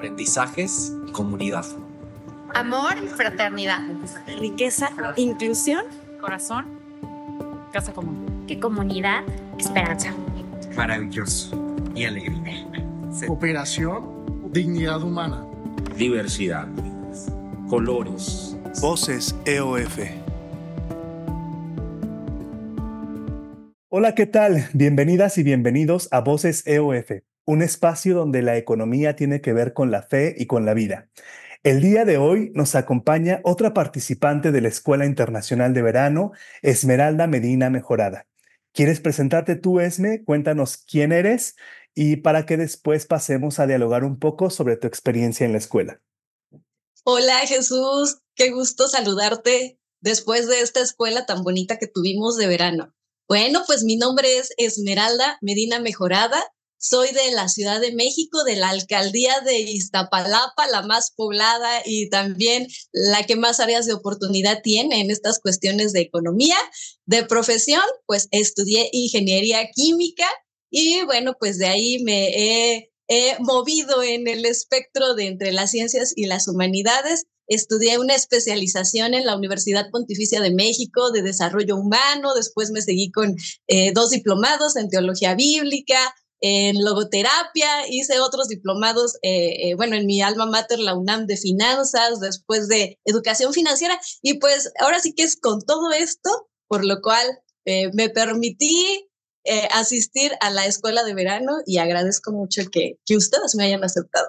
aprendizajes, comunidad. Amor, fraternidad. Riqueza, inclusión. Corazón, casa común. ¿Qué comunidad? Esperanza. Maravilloso y alegría. Cooperación, dignidad humana. Diversidad, colores. Voces EOF. Hola, ¿qué tal? Bienvenidas y bienvenidos a Voces EOF, un espacio donde la economía tiene que ver con la fe y con la vida. El día de hoy nos acompaña otra participante de la Escuela Internacional de Verano, Esmeralda Medina Mejorada. ¿Quieres presentarte tú, Esme? Cuéntanos quién eres y para que después pasemos a dialogar un poco sobre tu experiencia en la escuela. Hola Jesús, qué gusto saludarte después de esta escuela tan bonita que tuvimos de verano. Bueno, pues mi nombre es Esmeralda Medina Mejorada, soy de la Ciudad de México, de la alcaldía de Iztapalapa, la más poblada y también la que más áreas de oportunidad tiene en estas cuestiones de economía. De profesión, pues estudié ingeniería química y bueno, pues de ahí me he, movido en el espectro de entre las ciencias y las humanidades estudié una especialización en la Universidad Pontificia de México de Desarrollo Humano, después me seguí con eh, dos diplomados en Teología Bíblica, en logoterapia, hice otros diplomados, eh, eh, bueno, en mi alma mater, la UNAM de finanzas, después de educación financiera, y pues ahora sí que es con todo esto, por lo cual eh, me permití asistir a la escuela de verano y agradezco mucho que, que ustedes me hayan aceptado.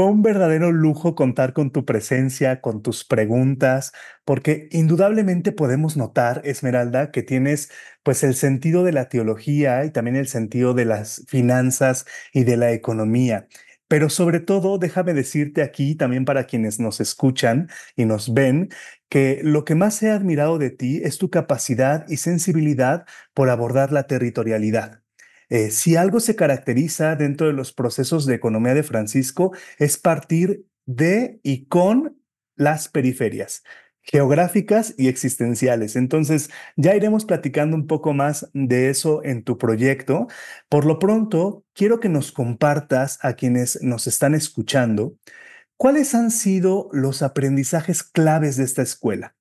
Fue un verdadero lujo contar con tu presencia, con tus preguntas, porque indudablemente podemos notar, Esmeralda, que tienes pues el sentido de la teología y también el sentido de las finanzas y de la economía. Pero sobre todo, déjame decirte aquí, también para quienes nos escuchan y nos ven, que lo que más he admirado de ti es tu capacidad y sensibilidad por abordar la territorialidad. Eh, si algo se caracteriza dentro de los procesos de economía de Francisco es partir de y con las periferias geográficas y existenciales. Entonces, ya iremos platicando un poco más de eso en tu proyecto. Por lo pronto, quiero que nos compartas a quienes nos están escuchando cuáles han sido los aprendizajes claves de esta escuela.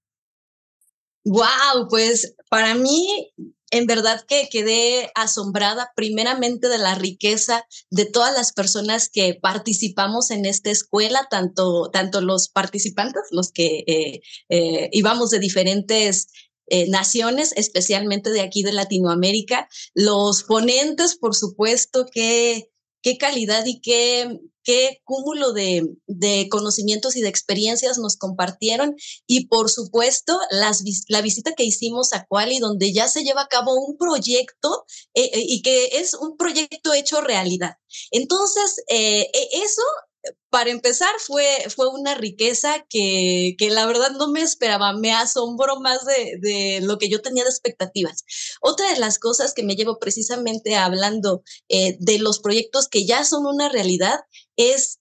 Wow, pues para mí en verdad que quedé asombrada primeramente de la riqueza de todas las personas que participamos en esta escuela, tanto, los participantes, los que eh, eh, íbamos de diferentes eh, naciones, especialmente de aquí de Latinoamérica, los ponentes, por supuesto, que qué calidad y qué, qué cúmulo de, de, conocimientos y de experiencias nos compartieron. Y por supuesto, las, la visita que hicimos a Quali, donde ya se lleva a cabo un proyecto eh, eh, y que es un proyecto hecho realidad. Entonces, eh, e, eso para empezar, fue, fue una riqueza que, la verdad no me esperaba, me asombro más de, lo que yo tenía de expectativas. Otra de las cosas que me llevo precisamente hablando eh, de los proyectos que ya son una realidad es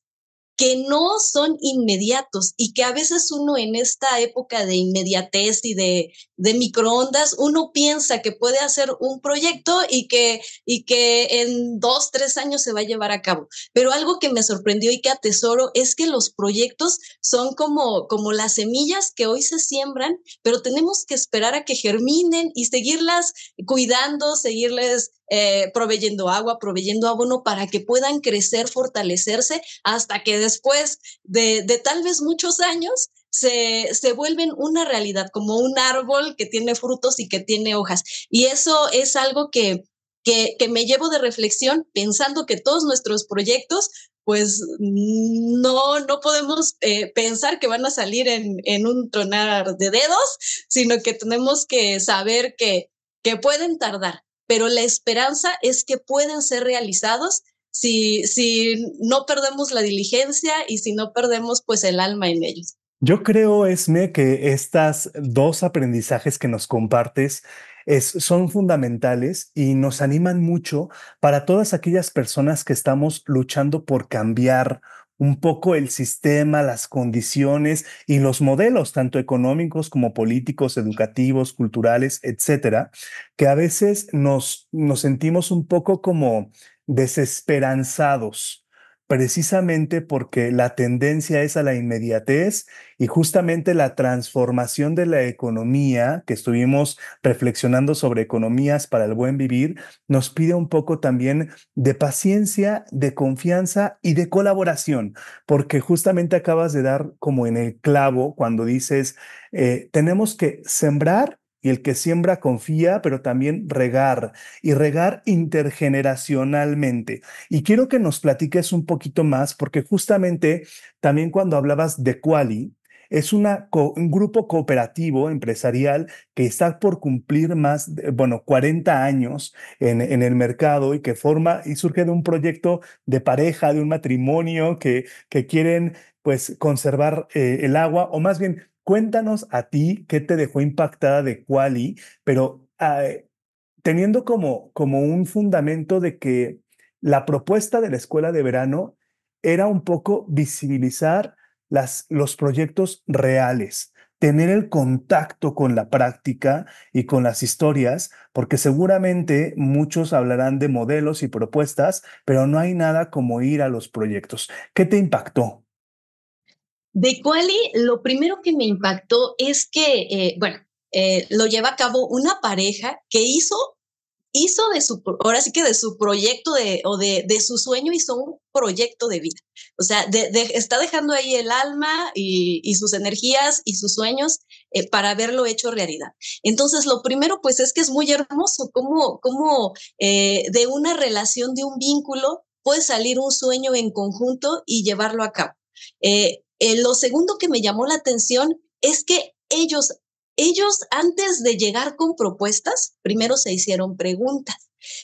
que no son inmediatos y que a veces uno en esta época de inmediatez y de, de microondas, uno piensa que puede hacer un proyecto y que, y que en dos, tres años se va a llevar a cabo. Pero algo que me sorprendió y que atesoro es que los proyectos son como, como las semillas que hoy se siembran, pero tenemos que esperar a que germinen y seguirlas cuidando, seguirles eh, proveyendo agua, proveyendo abono para que puedan crecer, fortalecerse hasta que después de, tal vez muchos años se, se, vuelven una realidad, como un árbol que tiene frutos y que tiene hojas. Y eso es algo que, que, me llevo de reflexión pensando que todos nuestros proyectos pues no, no podemos eh, pensar que van a salir en, en, un tronar de dedos, sino que tenemos que saber que, que pueden tardar, pero la esperanza es que pueden ser realizados si, no perdemos la diligencia y si no perdemos pues el alma en ellos. Yo creo, Esme, que estas dos aprendizajes que nos compartes es, son fundamentales y nos animan mucho para todas aquellas personas que estamos luchando por cambiar un poco el sistema, las condiciones y los modelos, tanto económicos como políticos, educativos, culturales, etcétera, que a veces nos, nos sentimos un poco como desesperanzados, precisamente porque la tendencia es a la inmediatez y justamente la transformación de la economía, que estuvimos reflexionando sobre economías para el buen vivir, nos pide un poco también de paciencia, de confianza y de colaboración, porque justamente acabas de dar como en el clavo cuando dices, eh, tenemos que sembrar el que siembra confía, pero también regar, y regar intergeneracionalmente. Y quiero que nos platiques un poquito más, porque justamente también cuando hablabas de Quali, es un grupo cooperativo empresarial que está por cumplir más, bueno, 40 años en, en, el mercado y que forma y surge de un proyecto de pareja, de un matrimonio que, que quieren pues conservar eh, el agua o más bien Cuéntanos a ti qué te dejó impactada de Quali, pero teniendo como, como un fundamento de que la propuesta de la escuela de verano era un poco visibilizar las, los proyectos reales, tener el contacto con la práctica y con las historias, porque seguramente muchos hablarán de modelos y propuestas, pero no hay nada como ir a los proyectos. ¿Qué te impactó? De Quali, lo primero que me impactó es que, eh, bueno, eh, lo lleva a cabo una pareja que hizo, hizo de su, ahora sí que de su proyecto de, o de, de su sueño hizo un proyecto de vida. O sea, está dejando ahí el alma y, sus energías y sus sueños eh, para haberlo hecho realidad. Entonces, lo primero, pues es que es muy hermoso cómo, cómo de una relación, de un vínculo, puede salir un sueño en conjunto y llevarlo a cabo. Eh, lo segundo que me llamó la atención es que ellos, ellos antes de llegar con propuestas, primero se hicieron preguntas.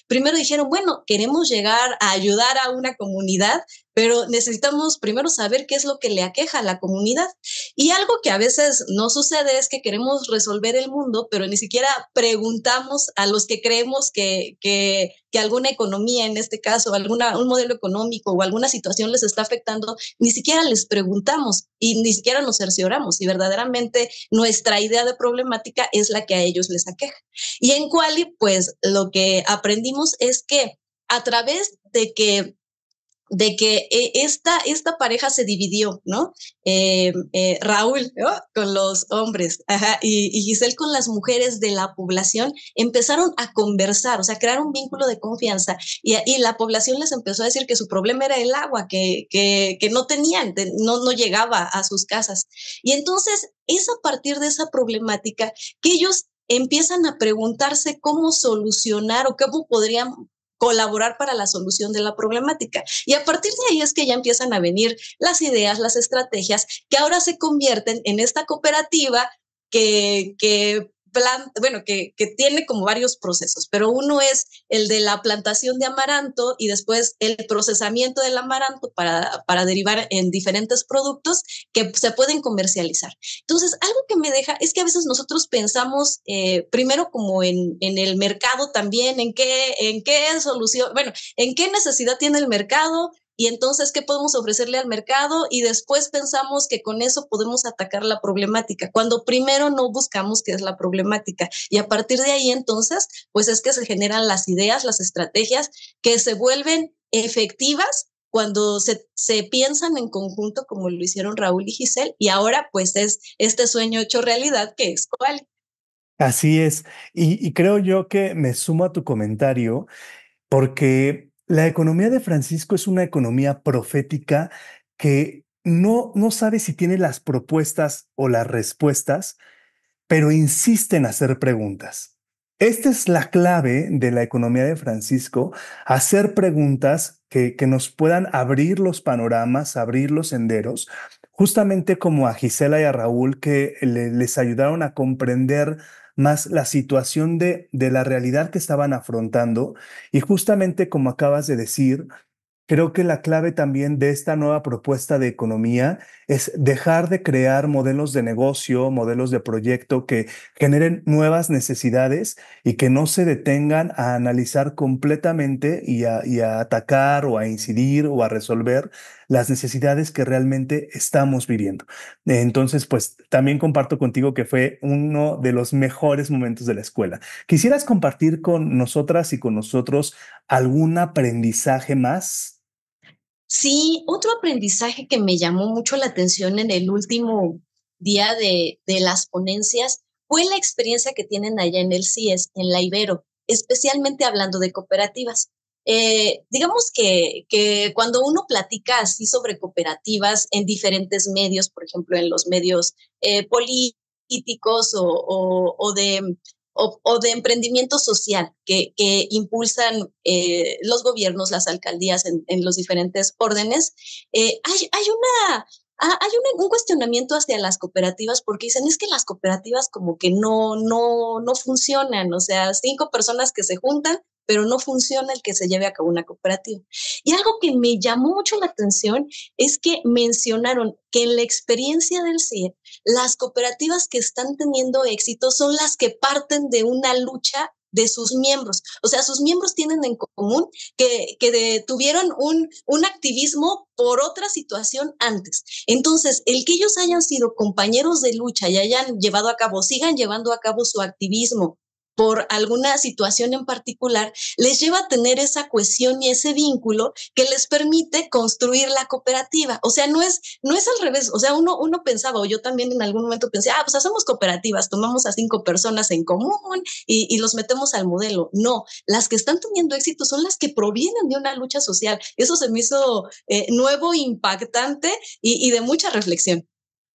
Primero dijeron, bueno, queremos llegar a ayudar a una comunidad, pero necesitamos primero saber qué es lo que le aqueja a la comunidad. Y algo que a veces no sucede es que queremos resolver el mundo, pero ni siquiera preguntamos a los que creemos que, que, que alguna economía, en este caso, alguna, un modelo económico o alguna situación les está afectando, ni siquiera les preguntamos y ni siquiera nos cercioramos si verdaderamente nuestra idea de problemática es la que a ellos les aqueja. Y en Quali, pues lo que aprendimos es que a través de que de que eh, esta, esta pareja se dividió, ¿no? Eh, eh, Raúl con los hombres y, y, Giselle con las mujeres de la población empezaron a conversar, o sea, crear un vínculo de confianza y, y la población les empezó a decir que su problema era el agua, que, no tenían, no, no llegaba a sus casas. Y entonces es a partir de esa problemática que ellos empiezan a preguntarse cómo solucionar o cómo podrían colaborar para la solución de la problemática. Y a partir de ahí es que ya empiezan a venir las ideas, las estrategias que ahora se convierten en esta cooperativa que, que plan, bueno, que, tiene como varios procesos, pero uno es el de la plantación de amaranto y después el procesamiento del amaranto para, para derivar en diferentes productos que se pueden comercializar. Entonces, algo que me deja es que a veces nosotros pensamos eh, primero como en, en, el mercado también, en qué, en qué solución, bueno, en qué necesidad tiene el mercado, y entonces qué podemos ofrecerle al mercado y después pensamos que con eso podemos atacar la problemática, cuando primero no buscamos qué es la problemática y a partir de ahí entonces pues es que se generan las ideas, las estrategias que se vuelven efectivas cuando se, se piensan en conjunto como lo hicieron Raúl y Giselle y ahora pues es este sueño hecho realidad que es cual. Así es, y, y creo yo que me sumo a tu comentario porque la economía de Francisco es una economía profética que no, no sabe si tiene las propuestas o las respuestas, pero insiste en hacer preguntas. Esta es la clave de la economía de Francisco, hacer preguntas que, que nos puedan abrir los panoramas, abrir los senderos, justamente como a Gisela y a Raúl que les ayudaron a comprender más la situación de, de la realidad que estaban afrontando. Y justamente como acabas de decir, creo que la clave también de esta nueva propuesta de economía es dejar de crear modelos de negocio, modelos de proyecto que generen nuevas necesidades y que no se detengan a analizar completamente y a, y a atacar o a incidir o a resolver las necesidades que realmente estamos viviendo. Entonces, pues también comparto contigo que fue uno de los mejores momentos de la escuela. ¿Quisieras compartir con nosotras y con nosotros algún aprendizaje más? Sí, otro aprendizaje que me llamó mucho la atención en el último día de, de las ponencias fue la experiencia que tienen allá en el CIES, en la Ibero, especialmente hablando de cooperativas. Eh, digamos que, cuando uno platica así sobre cooperativas en diferentes medios, por ejemplo, en los medios eh, políticos o, o, de emprendimiento social que, impulsan eh, los gobiernos, las alcaldías en, los diferentes órdenes, hay, una... Ah, hay un, cuestionamiento hacia las cooperativas porque dicen es que las cooperativas como que no, no, no funcionan, o sea, cinco personas que se juntan pero no funciona el que se lleve a cabo una cooperativa. Y algo que me llamó mucho la atención es que mencionaron que en la experiencia del CIE, las cooperativas que están teniendo éxito son las que parten de una lucha de sus miembros. O sea, sus miembros tienen en común que, tuvieron un, un activismo por otra situación antes. Entonces, el que ellos hayan sido compañeros de lucha y hayan llevado a cabo, sigan llevando a cabo su activismo por alguna situación en particular, les lleva a tener esa cohesión y ese vínculo que les permite construir la cooperativa. O sea, no es, no es al revés. O sea, uno, uno pensaba, o yo también en algún momento pensé, ah, pues hacemos cooperativas, tomamos a cinco personas en común y, y los metemos al modelo. No, las que están teniendo éxito son las que provienen de una lucha social. Eso se me hizo eh, nuevo, impactante y de mucha reflexión.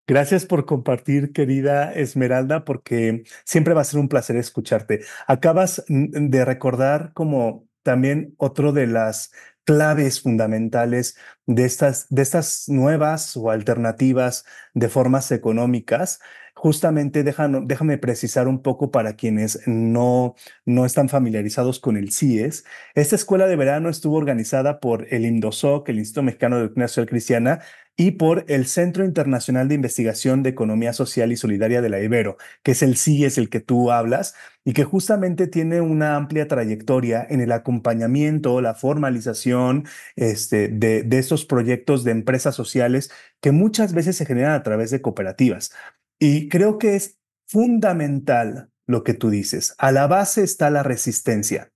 Gracias por compartir, querida Esmeralda, porque siempre va a ser un placer escucharte. Acabas de recordar como también otro de las claves fundamentales de estas, de estas nuevas o alternativas de formas económicas. Justamente déjame, precisar un poco para quienes no, no están familiarizados con el CIES. Esta escuela de verano estuvo organizada por el INDOSOC, el Instituto Mexicano de Educación Cristiana, y por el Centro Internacional de Investigación de Economía Social y Solidaria de la Ibero, que es el es el que tú hablas, y que justamente tiene una amplia trayectoria en el acompañamiento, la formalización este, de, de estos proyectos de empresas sociales que muchas veces se generan a través de cooperativas. Y creo que es fundamental lo que tú dices. A la base está la resistencia,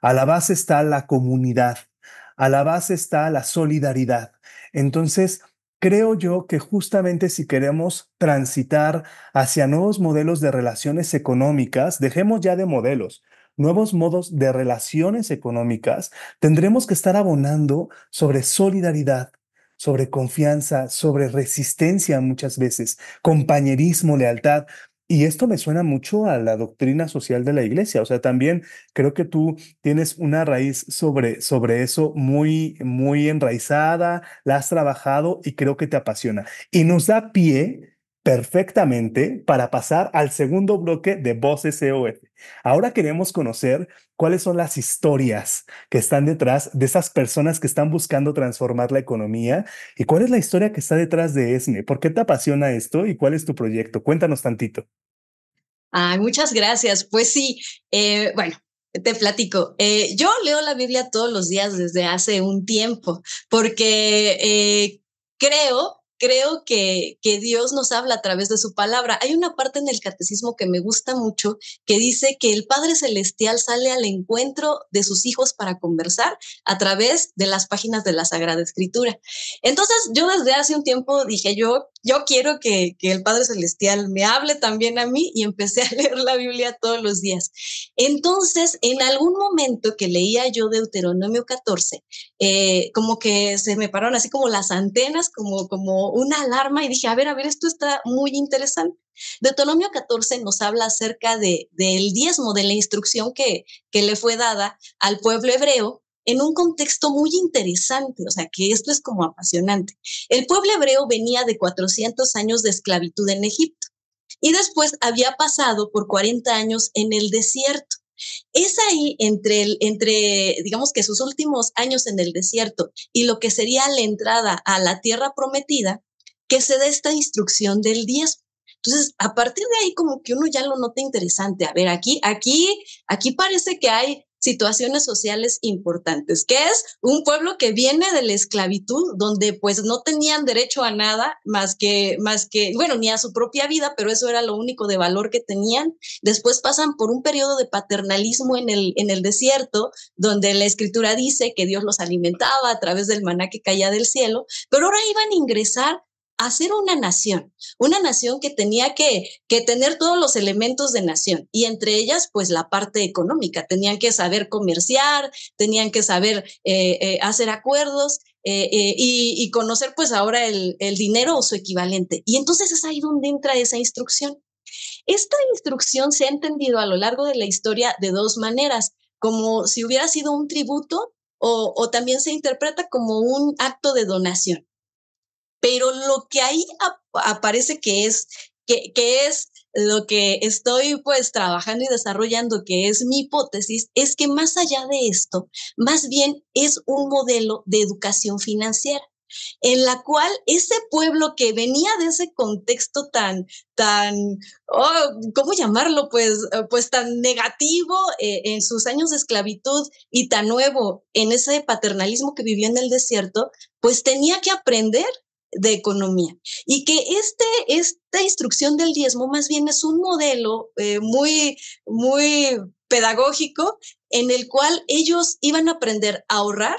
a la base está la comunidad, a la base está la solidaridad. Entonces, Creo yo que justamente si queremos transitar hacia nuevos modelos de relaciones económicas, dejemos ya de modelos, nuevos modos de relaciones económicas, tendremos que estar abonando sobre solidaridad, sobre confianza, sobre resistencia muchas veces, compañerismo, lealtad, y esto me suena mucho a la doctrina social de la iglesia. O sea, también creo que tú tienes una raíz sobre, sobre eso muy, muy enraizada, la has trabajado y creo que te apasiona. Y nos da pie perfectamente para pasar al segundo bloque de Voces COF. Ahora queremos conocer cuáles son las historias que están detrás de esas personas que están buscando transformar la economía y cuál es la historia que está detrás de ESME. ¿Por qué te apasiona esto y cuál es tu proyecto? Cuéntanos tantito. muchas gracias. Pues sí, eh, bueno, te platico. Eh, yo leo la Biblia todos los días desde hace un tiempo porque eh, creo creo que, Dios nos habla a través de su palabra. Hay una parte en el catecismo que me gusta mucho que dice que el Padre Celestial sale al encuentro de sus hijos para conversar a través de las páginas de la Sagrada Escritura. Entonces yo desde hace un tiempo dije yo yo quiero que, el Padre Celestial me hable también a mí y empecé a leer la Biblia todos los días. Entonces, en algún momento que leía yo Deuteronomio 14, eh, como que se me pararon así como las antenas, como, como una alarma y dije, a ver, a ver, esto está muy interesante. Deuteronomio 14 nos habla acerca de, del diezmo, de la instrucción que, que le fue dada al pueblo hebreo en un contexto muy interesante, o sea que esto es como apasionante. El pueblo hebreo venía de 400 años de esclavitud en Egipto y después había pasado por 40 años en el desierto. Es ahí entre, el, entre, digamos que sus últimos años en el desierto y lo que sería la entrada a la tierra prometida, que se da esta instrucción del diezmo. Entonces, a partir de ahí como que uno ya lo nota interesante. A ver, aquí, aquí, aquí parece que hay situaciones sociales importantes, que es un pueblo que viene de la esclavitud, donde pues no tenían derecho a nada más que, más que, bueno, ni a su propia vida, pero eso era lo único de valor que tenían. Después pasan por un periodo de paternalismo en el, en el desierto, donde la escritura dice que Dios los alimentaba a través del maná que caía del cielo, pero ahora iban a ingresar hacer una nación, una nación que tenía que, tener todos los elementos de nación y entre ellas pues la parte económica, tenían que saber comerciar, tenían que saber eh, eh, hacer acuerdos eh, y, conocer pues ahora el, dinero o su equivalente. Y entonces es ahí donde entra esa instrucción. Esta instrucción se ha entendido a lo largo de la historia de dos maneras, como si hubiera sido un tributo o, también se interpreta como un acto de donación. Pero lo que ahí aparece que es, que, que es lo que estoy pues trabajando y desarrollando, que es mi hipótesis, es que más allá de esto, más bien es un modelo de educación financiera en la cual ese pueblo que venía de ese contexto tan, tan, oh, ¿cómo llamarlo? Pues, eh, pues tan negativo eh, en sus años de esclavitud y tan nuevo en ese paternalismo que vivió en el desierto, pues tenía que aprender de economía. Y que este, esta instrucción del diezmo más bien es un modelo eh, muy, muy pedagógico en el cual ellos iban a aprender a ahorrar,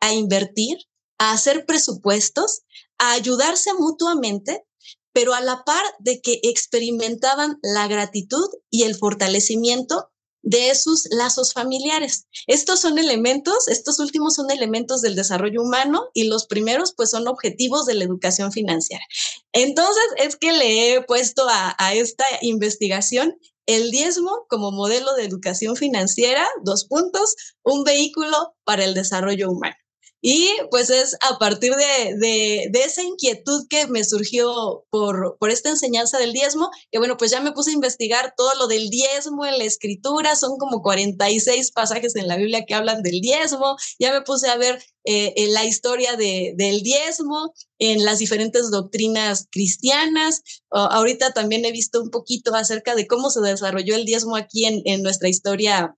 a invertir, a hacer presupuestos, a ayudarse mutuamente, pero a la par de que experimentaban la gratitud y el fortalecimiento de sus lazos familiares. Estos son elementos, estos últimos son elementos del desarrollo humano y los primeros pues son objetivos de la educación financiera. Entonces es que le he puesto a, a esta investigación el diezmo como modelo de educación financiera, dos puntos, un vehículo para el desarrollo humano. Y pues es a partir de, esa inquietud que me surgió por, por esta enseñanza del diezmo, que bueno, pues ya me puse a investigar todo lo del diezmo en la escritura, son como 46 pasajes en la Biblia que hablan del diezmo, ya me puse a ver eh, la historia de, del diezmo, en las diferentes doctrinas cristianas. ahorita también he visto un poquito acerca de cómo se desarrolló el diezmo aquí en, en nuestra historia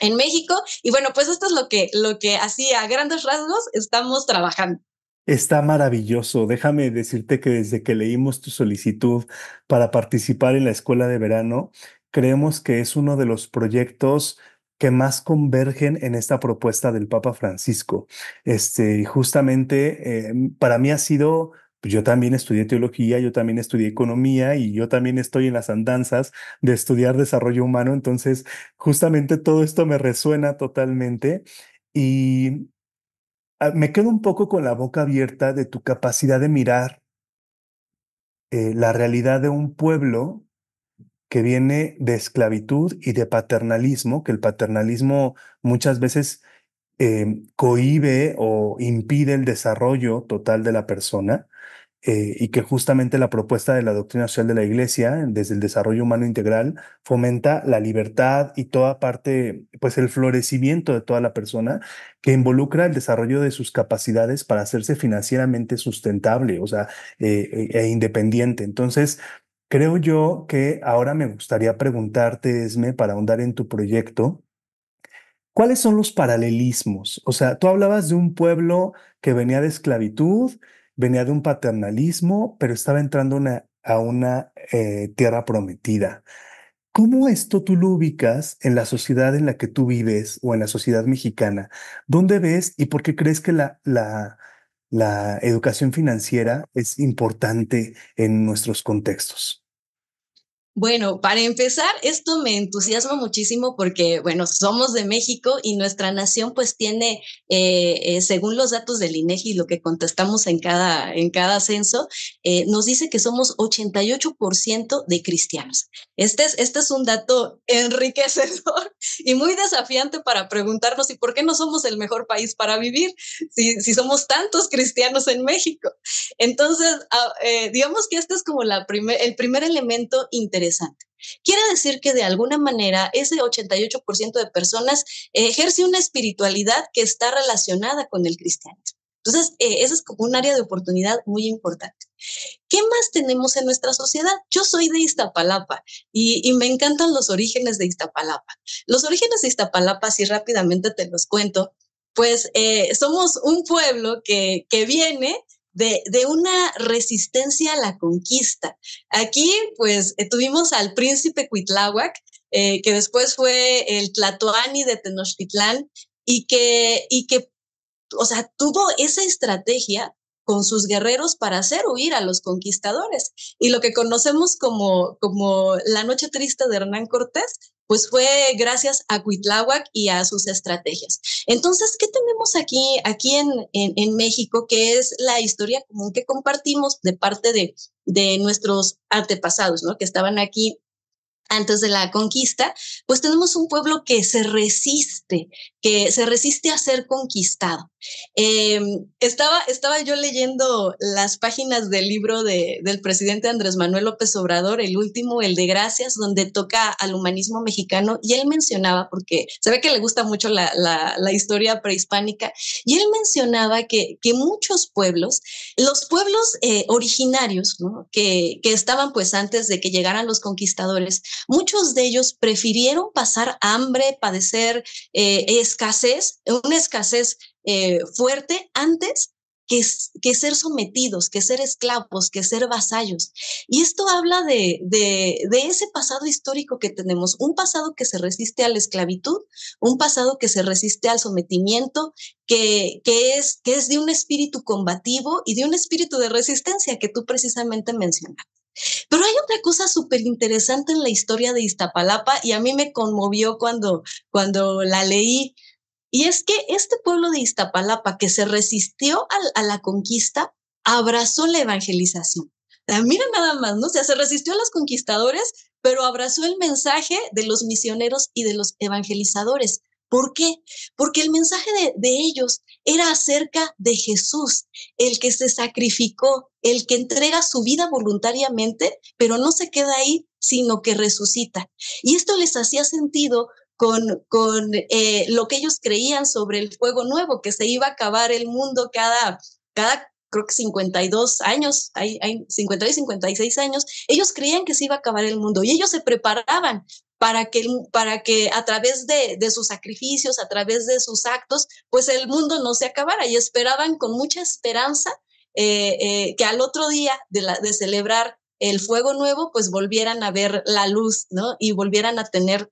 en México. Y bueno, pues esto es lo que, lo que así a grandes rasgos estamos trabajando. Está maravilloso. Déjame decirte que desde que leímos tu solicitud para participar en la escuela de verano, creemos que es uno de los proyectos que más convergen en esta propuesta del Papa Francisco. Este, justamente, eh, para mí ha sido pues, yo también estudié teología, yo también estudié economía y yo también estoy en las andanzas de estudiar desarrollo humano. Entonces, justamente todo esto me resuena totalmente y ah, me quedo un poco con la boca abierta de tu capacidad de mirar eh, la realidad de un pueblo que viene de esclavitud y de paternalismo, que el paternalismo muchas veces eh, cohibe o impide el desarrollo total de la persona eh, y que justamente la propuesta de la doctrina social de la Iglesia, desde el desarrollo humano integral, fomenta la libertad y toda parte, pues el florecimiento de toda la persona, que involucra el desarrollo de sus capacidades para hacerse financieramente sustentable, o sea, eh, e, e independiente. Entonces, creo yo que ahora me gustaría preguntarte, Esme, para ahondar en tu proyecto, ¿cuáles son los paralelismos? O sea, tú hablabas de un pueblo que venía de esclavitud, venía de un paternalismo, pero estaba entrando a una eh, tierra prometida. ¿Cómo esto tú lo ubicas en la sociedad en la que tú vives o en la sociedad mexicana? ¿Dónde ves y por qué crees que la, la educación financiera es importante en nuestros contextos? Bueno, para empezar, esto me entusiasma muchísimo porque, bueno, somos de México y nuestra nación pues tiene, eh, eh, según los datos del INEGI, lo que contestamos en cada, en cada censo, eh, nos dice que somos 88% de cristianos. Este es, este es un dato enriquecedor y muy desafiante para preguntarnos, ¿y por qué no somos el mejor país para vivir si, si somos tantos cristianos en México? Entonces, ah, digamos que este es como la primer, el primer elemento interesante interesante. Quiere decir que de alguna manera ese 88% de personas ejerce una espiritualidad que está relacionada con el cristianismo. Entonces, eh, eso es como un área de oportunidad muy importante. ¿Qué más tenemos en nuestra sociedad? Yo soy de Iztapalapa y, me encantan los orígenes de Iztapalapa. Los orígenes de Iztapalapa, si rápidamente te los cuento, pues eh, somos un pueblo que, que viene de, una resistencia a la conquista. Aquí, pues, eh, tuvimos al príncipe Cuitláhuac, eh, que después fue el Tlatoani de Tenochtitlán, y que, y que, o sea, tuvo esa estrategia con sus guerreros para hacer huir a los conquistadores. Y lo que conocemos como, como la noche triste de Hernán Cortés pues fue gracias a Cuitláhuac y a sus estrategias. Entonces, ¿qué tenemos aquí, aquí en, en, México, que es la historia común que compartimos de parte de, de nuestros antepasados, ¿no? que estaban aquí antes de la conquista, pues tenemos un pueblo que se resiste, que se resiste a ser conquistado. Em, estaba, estaba yo leyendo las páginas del libro del presidente Andrés Manuel López Obrador, el último, el de Gracias, donde toca al humanismo mexicano, y él mencionaba, porque se ve que le gusta mucho la, historia prehispánica, y él mencionaba que, que muchos pueblos, los pueblos eh, originarios, que, estaban pues antes de que llegaran los conquistadores, muchos de ellos prefirieron pasar hambre, padecer... Eh, escasez, una escasez eh, fuerte antes que, ser sometidos, que ser esclavos, que ser vasallos. Y esto habla de, de, ese pasado histórico que tenemos, un pasado que se resiste a la esclavitud, un pasado que se resiste al sometimiento, que, que, es, que es de un espíritu combativo y de un espíritu de resistencia que tú precisamente mencionaste. Pero hay otra cosa súper interesante en la historia de Iztapalapa y a mí me conmovió cuando, la leí. Y es que este pueblo de Iztapalapa que se resistió a, la conquista abrazó la evangelización. mira nada más, ¿no? O sea, se resistió a los conquistadores, pero abrazó el mensaje de los misioneros y de los evangelizadores. ¿Por qué? Porque el mensaje de, ellos era acerca de Jesús, el que se sacrificó, el que entrega su vida voluntariamente, pero no se queda ahí, sino que resucita. Y esto les hacía sentido con, con eh, lo que ellos creían sobre el fuego nuevo, que se iba a acabar el mundo cada, cada creo que 52 años, hay, hay 52 y 56 años, ellos creían que se iba a acabar el mundo y ellos se preparaban para que, para que a través de, de, sus sacrificios, a través de sus actos, pues el mundo no se acabara y esperaban con mucha esperanza eh, eh, que al otro día de, la, de celebrar el fuego nuevo, pues volvieran a ver la luz, ¿no? Y volvieran a tener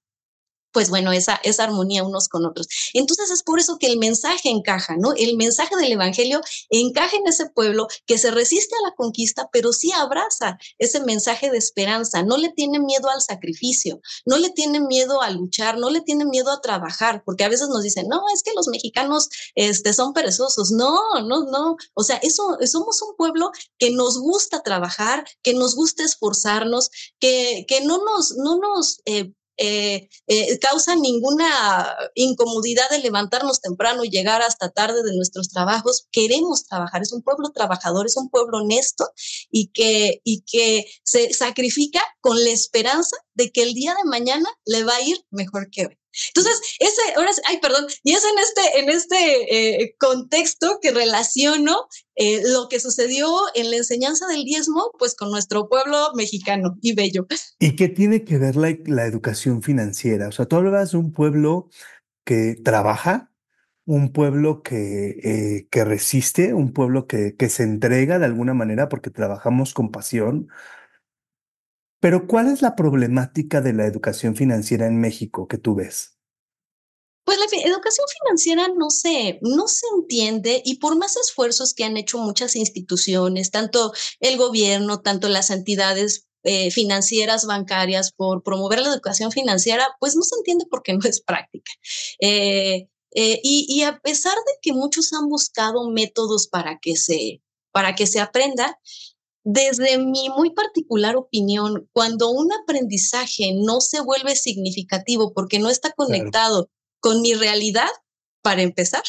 pues bueno, esa, esa armonía unos con otros. Entonces es por eso que el mensaje encaja, ¿no? El mensaje del Evangelio encaja en ese pueblo que se resiste a la conquista, pero sí abraza ese mensaje de esperanza, no le tiene miedo al sacrificio, no le tiene miedo a luchar, no le tiene miedo a trabajar, porque a veces nos dicen, no, es que los mexicanos este, son perezosos, no, no, no, o sea, eso, somos un pueblo que nos gusta trabajar, que nos gusta esforzarnos, que, que no nos, no nos eh, eh, eh, causa ninguna incomodidad de levantarnos temprano y llegar hasta tarde de nuestros trabajos. Queremos trabajar, es un pueblo trabajador, es un pueblo honesto y que, y que se sacrifica con la esperanza de que el día de mañana le va a ir mejor que hoy. Entonces, ese, ahora, ay, perdón, y es en este, en este eh, contexto que relaciono eh, lo que sucedió en la enseñanza del diezmo, pues con nuestro pueblo mexicano y bello. ¿Y qué tiene que ver la, educación financiera? O sea, tú hablabas de un pueblo que trabaja, un pueblo que, eh, que resiste, un pueblo que, que, se entrega de alguna manera porque trabajamos con pasión, pero ¿cuál es la problemática de la educación financiera en México que tú ves? Pues la educación financiera no se, no se entiende y por más esfuerzos que han hecho muchas instituciones, tanto el gobierno, tanto las entidades eh, financieras, bancarias, por promover la educación financiera, pues no se entiende porque no es práctica. Eh, eh, y, a pesar de que muchos han buscado métodos para que se, para que se aprenda, desde mi muy particular opinión, cuando un aprendizaje no se vuelve significativo porque no está conectado con mi realidad, para empezar,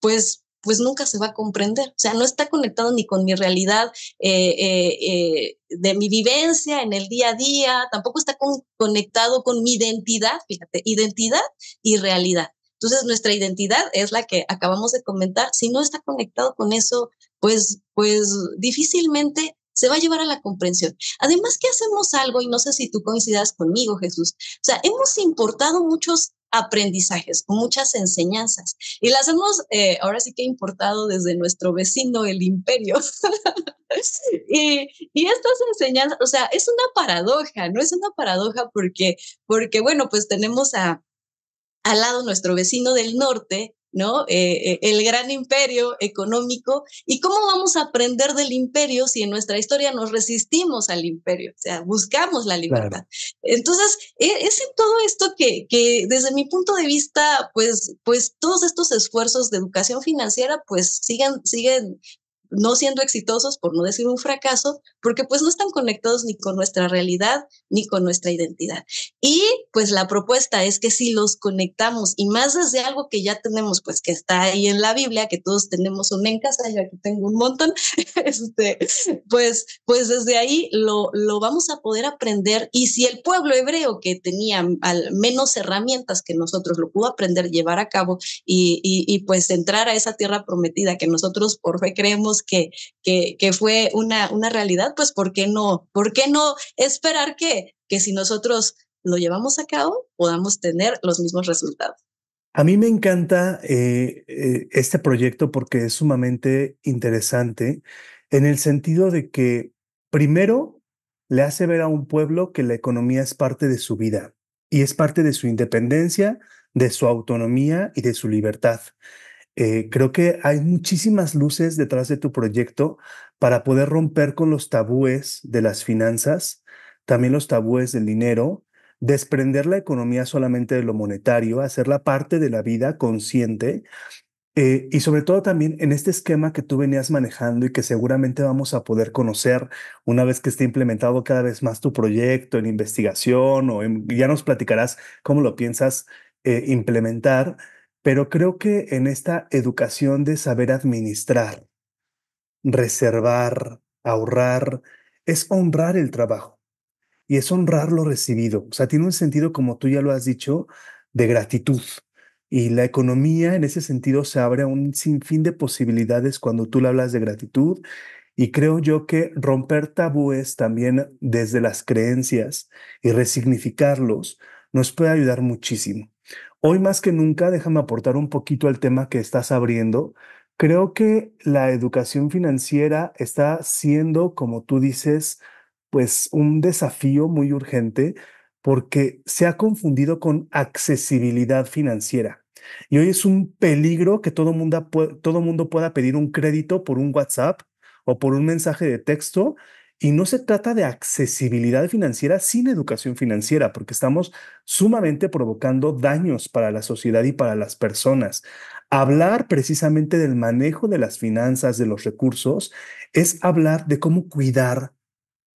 pues pues nunca se va a comprender. O sea, no está conectado ni con mi realidad eh, eh, eh, de mi vivencia en el día a día, tampoco está conectado con mi identidad, fíjate, identidad y realidad. Entonces, nuestra identidad es la que acabamos de comentar. Si no está conectado con eso, pues, pues difícilmente se va a llevar a la comprensión. Además que hacemos algo, y no sé si tú coincidas conmigo, Jesús, o sea, hemos importado muchos aprendizajes, muchas enseñanzas, y las hemos eh, ahora sí que importado desde nuestro vecino, el imperio. y, y, estas enseñanzas, o sea, es una paradoja, ¿no? Es una paradoja porque, porque bueno, pues tenemos a, al lado nuestro vecino del norte ¿no? Eh, eh, el gran imperio económico. ¿Y cómo vamos a aprender del imperio si en nuestra historia nos resistimos al imperio? O sea, buscamos la libertad. Entonces, e, es en todo esto que, que, desde mi punto de vista, pues, pues todos estos esfuerzos de educación financiera, pues siguen, siguen no siendo exitosos, por no decir un fracaso, porque pues no están conectados ni con nuestra realidad ni con nuestra identidad. Y pues la propuesta es que si los conectamos y más desde algo que ya tenemos, pues que está ahí en la Biblia, que todos tenemos un en casa, yo aquí tengo un montón, este, pues, pues desde ahí lo, lo vamos a poder aprender. Y si el pueblo hebreo que tenía al menos herramientas que nosotros lo pudo aprender, llevar a cabo y, y pues entrar a esa tierra prometida que nosotros por fe creemos, que, fue una, realidad, pues ¿por qué no? ¿Por qué no esperar que, que si nosotros lo llevamos a cabo, podamos tener los mismos resultados? A mí me encanta eh, eh, este proyecto porque es sumamente interesante en el sentido de que primero le hace ver a un pueblo que la economía es parte de su vida y es parte de su independencia, de su autonomía y de su libertad. Eh, creo que hay muchísimas luces detrás de tu proyecto para poder romper con los tabúes de las finanzas, también los tabúes del dinero, desprender la economía solamente de lo monetario, hacerla parte de la vida consciente. Eh, y sobre todo también en este esquema que tú venías manejando y que seguramente vamos a poder conocer una vez que esté implementado cada vez más tu proyecto en investigación o ya nos platicarás cómo lo piensas eh, implementar pero creo que en esta educación de saber administrar, reservar, ahorrar, es honrar el trabajo y es honrar lo recibido. O sea, tiene un sentido, como tú ya lo has dicho, de gratitud. Y la economía en ese sentido se abre a un sinfín de posibilidades cuando tú le hablas de gratitud. Y creo yo que romper tabúes también desde las creencias y resignificarlos nos puede ayudar muchísimo. Hoy más que nunca, déjame aportar un poquito al tema que estás abriendo. Creo que la educación financiera está siendo, como tú dices, pues un desafío muy urgente porque se ha confundido con accesibilidad financiera. Y hoy es un peligro que todo mundo, todo mundo pueda pedir un crédito por un WhatsApp o por un mensaje de texto y no se trata de accesibilidad financiera sin educación financiera, porque estamos sumamente provocando daños para la sociedad y para las personas. Hablar precisamente del manejo de las finanzas, de los recursos, es hablar de cómo cuidar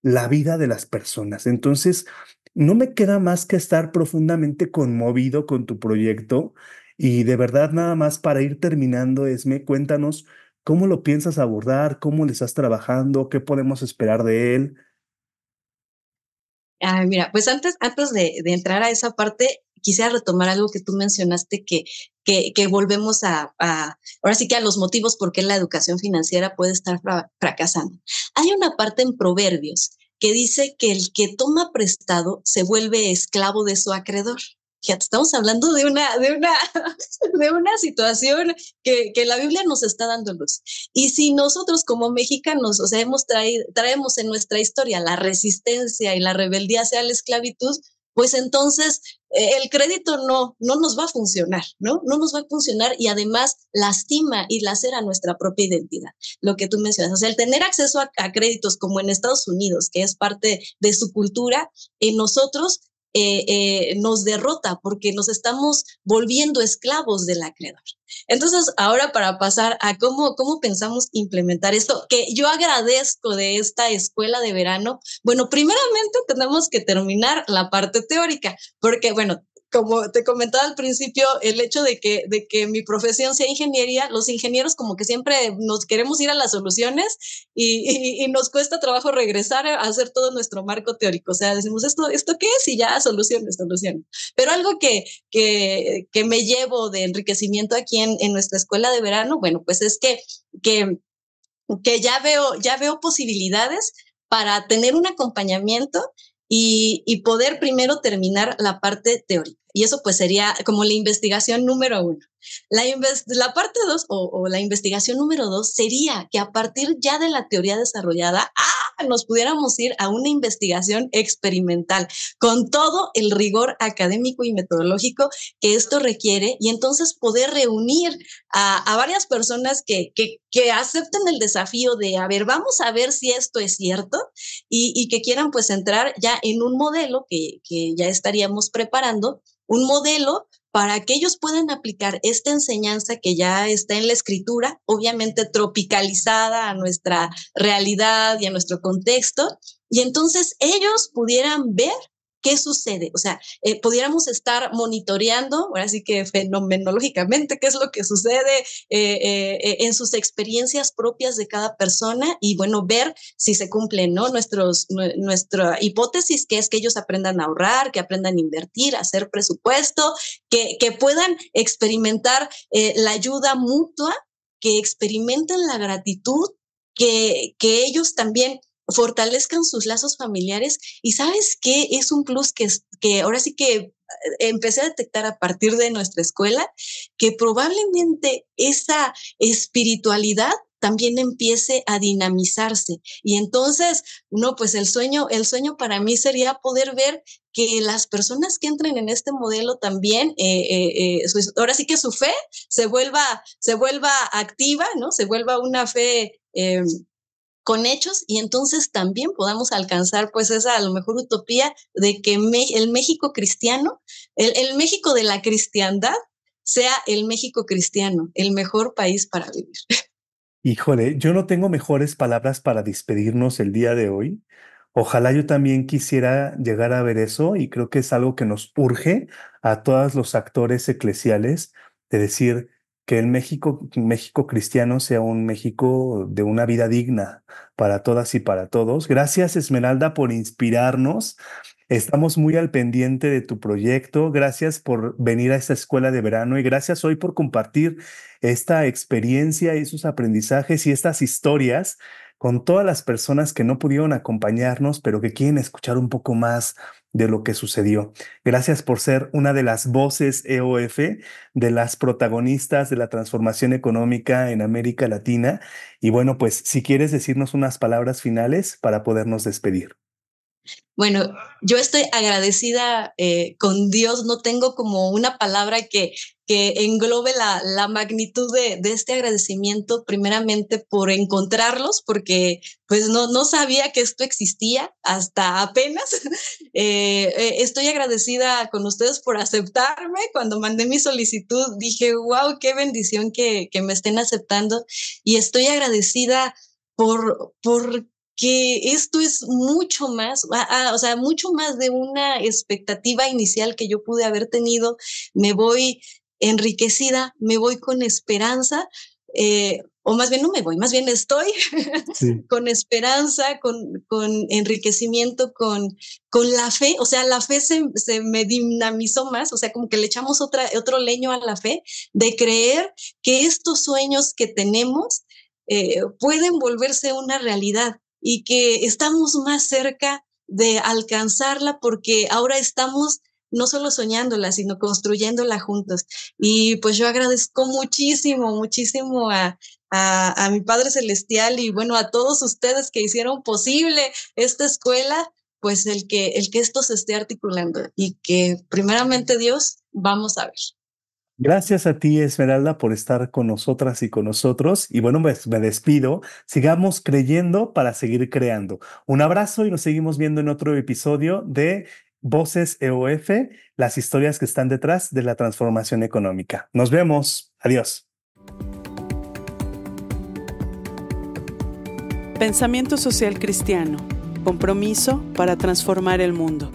la vida de las personas. Entonces, no me queda más que estar profundamente conmovido con tu proyecto y de verdad nada más para ir terminando, Esme, cuéntanos ¿Cómo lo piensas abordar? ¿Cómo le estás trabajando? ¿Qué podemos esperar de él? mira, pues antes, antes de, entrar a esa parte, quisiera retomar algo que tú mencionaste, que, que, volvemos a, ahora sí que a los motivos por qué la educación financiera puede estar fracasando. Hay una parte en Proverbios que dice que el que toma prestado se vuelve esclavo de su acreedor estamos hablando de una, de una, de una situación que, que, la Biblia nos está dando luz. Y si nosotros como mexicanos, o sea, hemos traído, traemos en nuestra historia la resistencia y la rebeldía hacia la esclavitud, pues entonces eh, el crédito no, no nos va a funcionar, ¿no? No nos va a funcionar y además lastima y lacera nuestra propia identidad, lo que tú mencionas. O sea, el tener acceso a, a créditos como en Estados Unidos, que es parte de su cultura, en nosotros eh, eh, nos derrota porque nos estamos volviendo esclavos del acreedor. Entonces, ahora para pasar a cómo, cómo pensamos implementar esto, que yo agradezco de esta escuela de verano, bueno, primeramente tenemos que terminar la parte teórica, porque, bueno, como te comentaba al principio, el hecho de que, de que mi profesión sea ingeniería, los ingenieros como que siempre nos queremos ir a las soluciones y, y, nos cuesta trabajo regresar a hacer todo nuestro marco teórico. O sea, decimos, ¿esto, esto qué es? Y ya, soluciones, soluciones. Pero algo que, que, que me llevo de enriquecimiento aquí en, en nuestra escuela de verano, bueno, pues es que, que, que ya, veo, ya veo posibilidades para tener un acompañamiento y, poder primero terminar la parte teórica. Y eso pues sería como la investigación número uno. La, parte dos o, la investigación número dos sería que a partir ya de la teoría desarrollada, ¡ah! nos pudiéramos ir a una investigación experimental con todo el rigor académico y metodológico que esto requiere y entonces poder reunir a, varias personas que, que, acepten el desafío de, a ver, vamos a ver si esto es cierto y, y que quieran pues entrar ya en un modelo que, que ya estaríamos preparando un modelo para que ellos puedan aplicar esta enseñanza que ya está en la escritura, obviamente tropicalizada a nuestra realidad y a nuestro contexto, y entonces ellos pudieran ver ¿Qué sucede? O sea, eh, pudiéramos estar monitoreando, ahora sí que fenomenológicamente, qué es lo que sucede eh, eh, en sus experiencias propias de cada persona y bueno, ver si se cumplen, ¿no? Nuestros, nuestra hipótesis, que es que ellos aprendan a ahorrar, que aprendan a invertir, a hacer presupuesto, que, que puedan experimentar la ayuda mutua, que experimenten la gratitud, que, que ellos también fortalezcan sus lazos familiares y sabes qué es un plus que, que ahora sí que eh, empecé a detectar a partir de nuestra escuela, que probablemente esa espiritualidad también empiece a dinamizarse. Y entonces, no, pues el sueño, el sueño para mí sería poder ver que las personas que entren en este modelo también, eh, eh, pues, ahora sí que su fe se vuelva, se vuelva activa, ¿no? Se vuelva una fe em, con hechos y entonces también podamos alcanzar pues esa a lo mejor utopía de que el México cristiano, el, el México de la cristiandad sea el México cristiano, el mejor país para vivir. Híjole, yo no tengo mejores palabras para despedirnos el día de hoy. Ojalá yo también quisiera llegar a ver eso y creo que es algo que nos urge a todos los actores eclesiales de decir, que el México, México cristiano sea un México de una vida digna para todas y para todos. Gracias Esmeralda por inspirarnos. Estamos muy al pendiente de tu proyecto. Gracias por venir a esta escuela de verano y gracias hoy por compartir esta experiencia y sus aprendizajes y estas historias con todas las personas que no pudieron acompañarnos, pero que quieren escuchar un poco más de lo que sucedió. Gracias por ser una de las voces EOF, de las protagonistas de la transformación económica en América Latina. Y bueno, pues si quieres decirnos unas palabras finales para podernos despedir. Bueno, yo estoy agradecida eh, con Dios, no tengo como una palabra que, que englobe la, la magnitud de, este agradecimiento, primeramente por encontrarlos, porque pues no, no sabía que esto existía hasta apenas. Eh, eh, estoy agradecida con ustedes por aceptarme. Cuando mandé mi solicitud dije, wow, qué bendición que, que me estén aceptando. Y estoy agradecida por, por que esto es mucho más, ah, ah, o sea, mucho más de una expectativa inicial que yo pude haber tenido. Me voy enriquecida, me voy con esperanza, eh, o más bien no me voy, más bien estoy con esperanza, con, con enriquecimiento, con, con la fe. O sea, la fe se, me dinamizó más, o sea, como que le echamos otra, otro leño a la fe de creer que estos sueños que tenemos eh, pueden volverse una realidad y que estamos más cerca de alcanzarla porque ahora estamos no solo soñándola, sino construyéndola juntos. Y pues yo agradezco muchísimo, muchísimo a, a, mi Padre Celestial y bueno, a todos ustedes que hicieron posible esta escuela, pues el que, el que esto se esté articulando y que primeramente Dios, vamos a ver. Gracias a ti, Esmeralda, por estar con nosotras y con nosotros. Y bueno, pues me despido. Sigamos creyendo para seguir creando. Un abrazo y nos seguimos viendo en otro episodio de Voces EOF, las historias que están detrás de la transformación económica. Nos vemos. Adiós. Pensamiento Social Cristiano. Compromiso para transformar el mundo.